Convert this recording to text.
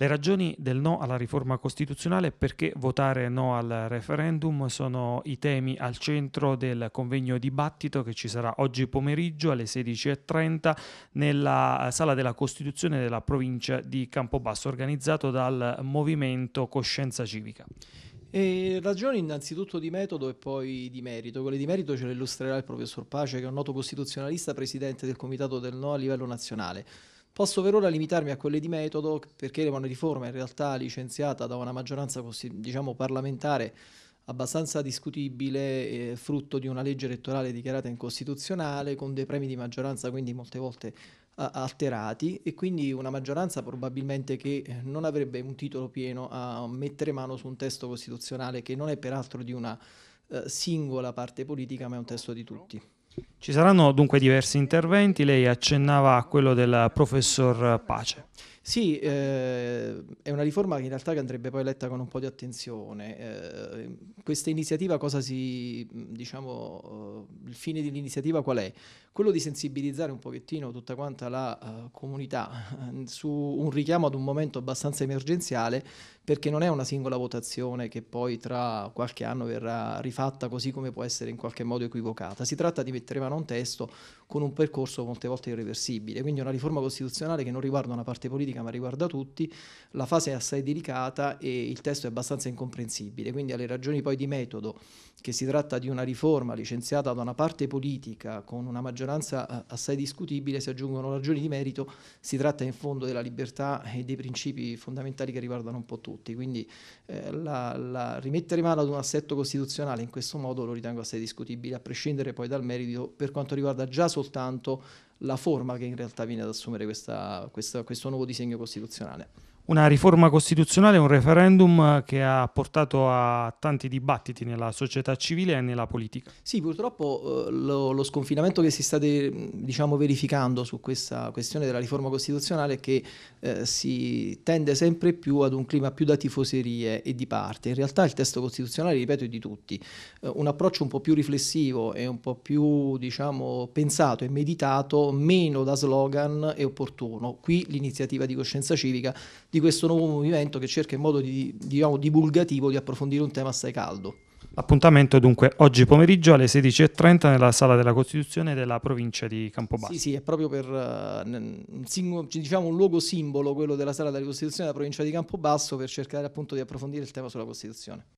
Le ragioni del no alla riforma costituzionale e perché votare no al referendum sono i temi al centro del convegno dibattito che ci sarà oggi pomeriggio alle 16.30 nella eh, sala della Costituzione della provincia di Campobasso organizzato dal Movimento Coscienza Civica. E ragioni innanzitutto di metodo e poi di merito. Quelle di merito ce le illustrerà il professor Pace, che è un noto costituzionalista presidente del Comitato del No a livello nazionale. Posso per ora limitarmi a quelle di metodo perché la riforma in realtà licenziata da una maggioranza diciamo, parlamentare abbastanza discutibile, eh, frutto di una legge elettorale dichiarata incostituzionale, con dei premi di maggioranza quindi molte volte alterati e quindi una maggioranza probabilmente che eh, non avrebbe un titolo pieno a mettere mano su un testo costituzionale che non è peraltro di una eh, singola parte politica ma è un testo di tutti. Ci saranno dunque diversi interventi, lei accennava a quello del professor Pace. Sì, eh, è una riforma che in realtà andrebbe poi letta con un po' di attenzione. Eh, questa iniziativa cosa si, diciamo, uh, il fine dell'iniziativa qual è? Quello di sensibilizzare un pochettino tutta quanta la uh, comunità uh, su un richiamo ad un momento abbastanza emergenziale perché non è una singola votazione che poi tra qualche anno verrà rifatta così come può essere in qualche modo equivocata. Si tratta di mettere mano a un testo con un percorso molte volte irreversibile, quindi una riforma costituzionale che non riguarda una parte politica ma riguarda tutti, la fase è assai delicata e il testo è abbastanza incomprensibile, quindi alle ragioni poi di metodo che si tratta di una riforma licenziata da una parte politica con una maggioranza eh, assai discutibile, si aggiungono ragioni di merito, si tratta in fondo della libertà e dei principi fondamentali che riguardano un po' tutti, quindi eh, la, la, rimettere mano ad un assetto costituzionale in questo modo lo ritengo assai discutibile, a prescindere poi dal merito per quanto riguarda già soltanto la forma che in realtà viene ad assumere questa, questa, questo nuovo disegno costituzionale. Una riforma costituzionale, un referendum che ha portato a tanti dibattiti nella società civile e nella politica. Sì, purtroppo eh, lo, lo sconfinamento che si sta de, diciamo, verificando su questa questione della riforma costituzionale è che eh, si tende sempre più ad un clima più da tifoserie e di parte. In realtà il testo costituzionale, ripeto, è di tutti. Eh, un approccio un po' più riflessivo e un po' più diciamo, pensato e meditato meno da slogan è opportuno. Qui l'iniziativa di coscienza civica di questo nuovo movimento che cerca in modo di, diciamo, divulgativo di approfondire un tema assai caldo. Appuntamento dunque oggi pomeriggio alle 16.30 nella Sala della Costituzione della provincia di Campobasso. Sì, sì, è proprio per uh, diciamo, un luogo simbolo quello della Sala della Costituzione della provincia di Campobasso per cercare appunto di approfondire il tema sulla Costituzione.